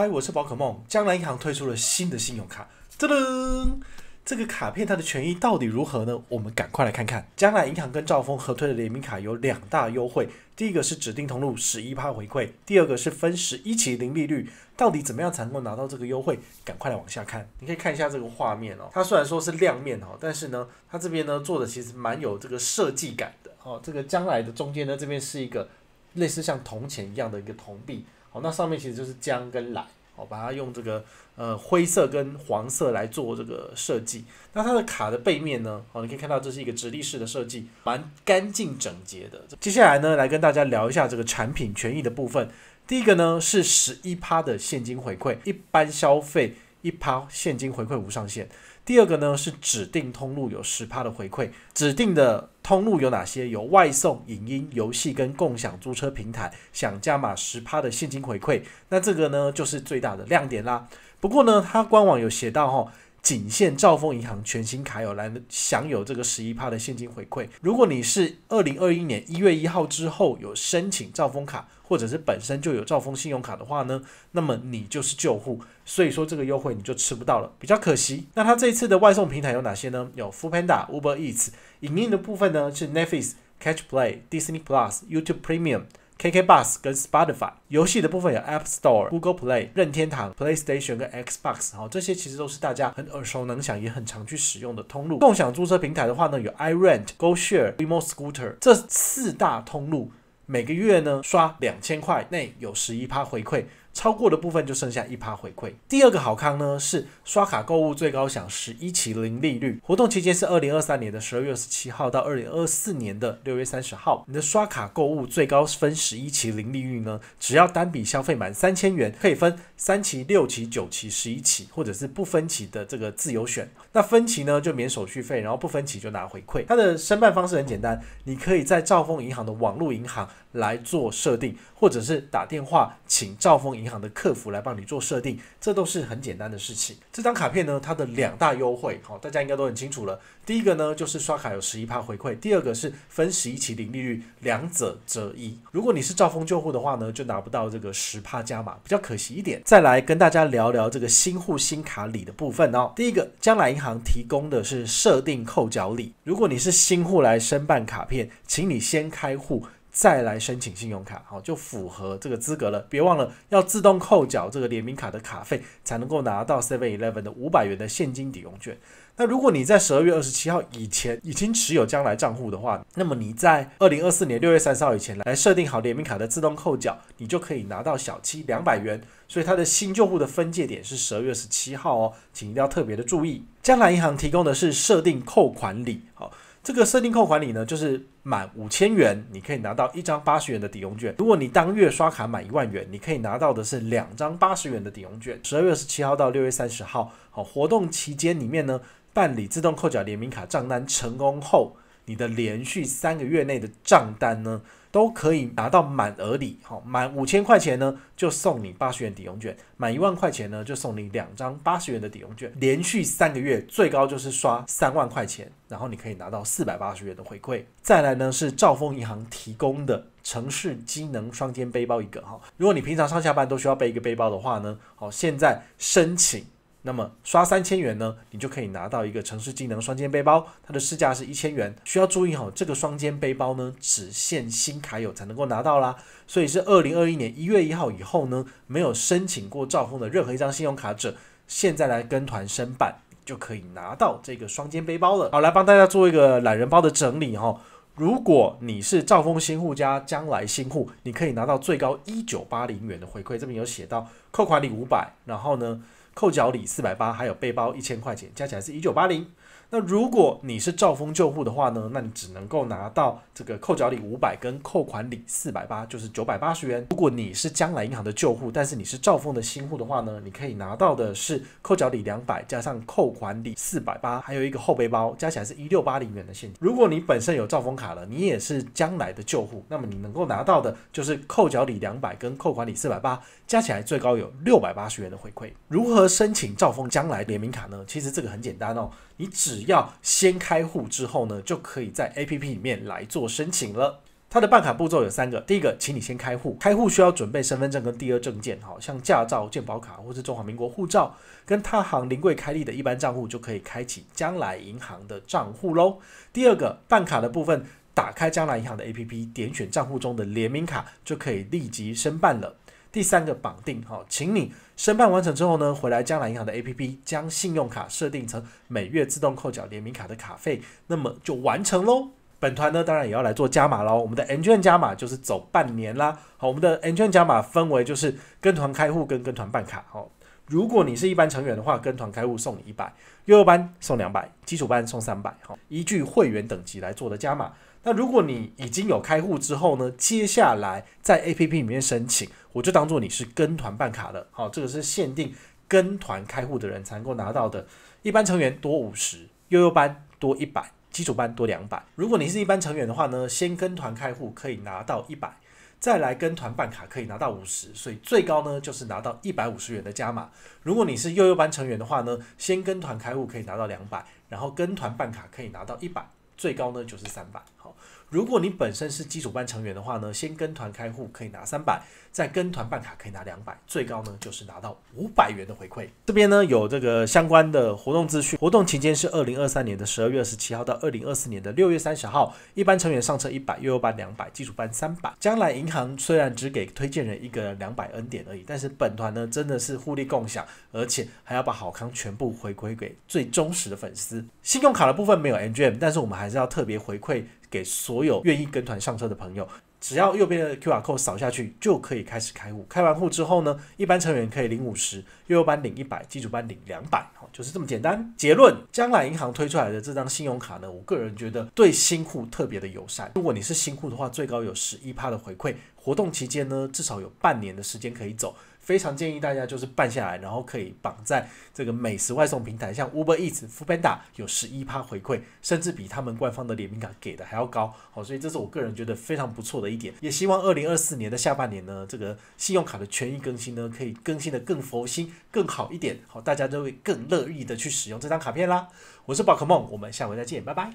嗨，我是宝可梦。江南银行推出了新的信用卡，噔噔，这个卡片它的权益到底如何呢？我们赶快来看看。江南银行跟兆丰合推的联名卡有两大优惠，第一个是指定通路十一趴回馈，第二个是分十一期零利率。到底怎么样才能够拿到这个优惠？赶快来往下看。你可以看一下这个画面哦，它虽然说是亮面哦，但是呢，它这边呢做的其实蛮有这个设计感的哦。这个将来的中间呢，这边是一个类似像铜钱一样的一个铜币。好，那上面其实就是姜跟蓝，我把它用这个呃灰色跟黄色来做这个设计。那它的卡的背面呢，哦，你可以看到这是一个直立式的设计，蛮干净整洁的。接下来呢，来跟大家聊一下这个产品权益的部分。第一个呢是十一趴的现金回馈，一般消费一趴现金回馈无上限。第二个呢是指定通路有十趴的回馈，指定的。通路有哪些？有外送、影音、游戏跟共享租车平台，想加码十趴的现金回馈，那这个呢就是最大的亮点啦。不过呢，它官网有写到哈。仅限兆丰银行全新卡友来享有这个十一趴的现金回馈。如果你是二零二一年一月一号之后有申请兆丰卡，或者是本身就有兆丰信用卡的话呢，那么你就是旧户，所以说这个优惠你就吃不到了，比较可惜。那它这次的外送平台有哪些呢？有 f o o p a n d a Uber Eats。影音的部分呢是 Netflix、Catch Play、Disney Plus、YouTube Premium。KK Bus 跟 Spotify，游戏的部分有 App Store、Google Play、任天堂、PlayStation 跟 Xbox，好，这些其实都是大家很耳熟能详，也很常去使用的通路。共享租车平台的话呢，有 iRent、GoShare、b e m o Scooter 这四大通路，每个月呢刷两千块内有十一趴回馈。超过的部分就剩下一趴回馈。第二个好康呢是刷卡购物最高享十一期零利率，活动期间是二零二三年的十二月二十七号到二零二四年的六月三十号。你的刷卡购物最高分十一期零利率呢，只要单笔消费满三千元，可以分三期、六期、九期、十一期，或者是不分期的这个自由选。那分期呢就免手续费，然后不分期就拿回馈。它的申办方式很简单，你可以在兆丰银行的网络银行来做设定，或者是打电话请兆丰银行的客服来帮你做设定，这都是很简单的事情。这张卡片呢，它的两大优惠，好，大家应该都很清楚了。第一个呢，就是刷卡有十一趴回馈；第二个是分十一期零利率，两者择一。如果你是兆丰旧户的话呢，就拿不到这个十加码，比较可惜一点。再来跟大家聊聊这个新户新卡礼的部分哦。第一个，将来银行提供的是设定扣缴礼。如果你是新户来申办卡片，请你先开户。再来申请信用卡，好就符合这个资格了。别忘了要自动扣缴这个联名卡的卡费，才能够拿到 Seven Eleven 的五百元的现金抵用券。那如果你在十二月二十七号以前已经持有将来账户的话，那么你在二零二四年六月三十号以前来设定好联名卡的自动扣缴，你就可以拿到小七两百元。所以它的新旧户的分界点是十二月十七号哦，请一定要特别的注意。将来银行提供的是设定扣款礼，好。这个设定扣款里呢，就是满五千元你可以拿到一张八十元的抵用券。如果你当月刷卡满一万元，你可以拿到的是两张八十元的抵用券。十二月二十七号到六月三十号，好活动期间里面呢，办理自动扣缴联名卡账单成功后。你的连续三个月内的账单呢，都可以拿到满额礼，好，满五千块钱呢就送你八十元抵用券，满一万块钱呢就送你两张八十元的抵用券，连续三个月最高就是刷三万块钱，然后你可以拿到四百八十元的回馈。再来呢是兆丰银行提供的城市机能双肩背包一个，哈，如果你平常上下班都需要背一个背包的话呢，好，现在申请。那么刷三千元呢，你就可以拿到一个城市技能双肩背包，它的市价是一千元。需要注意哈，这个双肩背包呢，只限新卡友才能够拿到啦。所以是二零二一年一月一号以后呢，没有申请过兆丰的任何一张信用卡者，现在来跟团申办就可以拿到这个双肩背包了。好，来帮大家做一个懒人包的整理哈。如果你是兆丰新户加将来新户，你可以拿到最高一九八零元的回馈。这边有写到扣款礼五百，然后呢？扣脚礼四百八，还有背包一千块钱，加起来是一九八零。那如果你是兆丰旧户的话呢，那你只能够拿到这个扣缴礼五百跟扣款礼四百八，就是九百八十元。如果你是将来银行的旧户，但是你是兆丰的新户的话呢，你可以拿到的是扣缴礼两百加上扣款礼四百八，还有一个后背包，加起来是一六八零元的现金。如果你本身有兆丰卡了，你也是将来的旧户，那么你能够拿到的就是扣缴礼两百跟扣款礼四百八，加起来最高有六百八十元的回馈。如何申请兆丰将来联名卡呢？其实这个很简单哦，你只只要先开户之后呢，就可以在 A P P 里面来做申请了。它的办卡步骤有三个，第一个，请你先开户，开户需要准备身份证跟第二证件，好像驾照、健保卡或是中华民国护照，跟他行临柜开立的一般账户就可以开启将来银行的账户喽。第二个办卡的部分，打开将来银行的 A P P，点选账户中的联名卡，就可以立即申办了。第三个绑定好，请你申办完成之后呢，回来江南银行的 A P P 将信用卡设定成每月自动扣缴联名卡的卡费，那么就完成喽。本团呢当然也要来做加码喽，我们的 N 券加码就是走半年啦。好，我们的 N 券加码分为就是跟团开户跟跟团办卡。好，如果你是一般成员的话，跟团开户送你一百，幼儿班送两百，基础班送三百。好，依据会员等级来做的加码。那如果你已经有开户之后呢，接下来在 A P P 里面申请。我就当做你是跟团办卡了，好，这个是限定跟团开户的人才能够拿到的。一般成员多五十，悠悠班多一百，基础班多两百。如果你是一般成员的话呢，先跟团开户可以拿到一百，再来跟团办卡可以拿到五十，所以最高呢就是拿到一百五十元的加码。如果你是悠悠班成员的话呢，先跟团开户可以拿到两百，然后跟团办卡可以拿到一百，最高呢就是三百，好。如果你本身是基础班成员的话呢，先跟团开户可以拿三百，再跟团办卡可以拿两百，最高呢就是拿到五百元的回馈。这边呢有这个相关的活动资讯，活动期间是二零二三年的十二月二十七号到二零二四年的六月三十号。一般成员上车一百，又有班两百，基础班三百。将来银行虽然只给推荐人一个两百恩点而已，但是本团呢真的是互利共享，而且还要把好康全部回馈给最忠实的粉丝。信用卡的部分没有 n g m 但是我们还是要特别回馈。给所有愿意跟团上车的朋友，只要右边的 QR code 扫下去，就可以开始开户。开完户之后呢，一般成员可以领五十，优秀班领一百，基础班领两百，哈，就是这么简单。结论：将来银行推出来的这张信用卡呢，我个人觉得对新户特别的友善。如果你是新户的话，最高有十一帕的回馈。活动期间呢，至少有半年的时间可以走。非常建议大家就是办下来，然后可以绑在这个美食外送平台，像 Uber Eats、f o o p a n d a 有十一趴回馈，甚至比他们官方的联名卡给的还要高。好，所以这是我个人觉得非常不错的一点。也希望二零二四年的下半年呢，这个信用卡的权益更新呢，可以更新的更佛心、更好一点。好，大家都会更乐意的去使用这张卡片啦。我是宝可梦，我们下回再见，拜拜。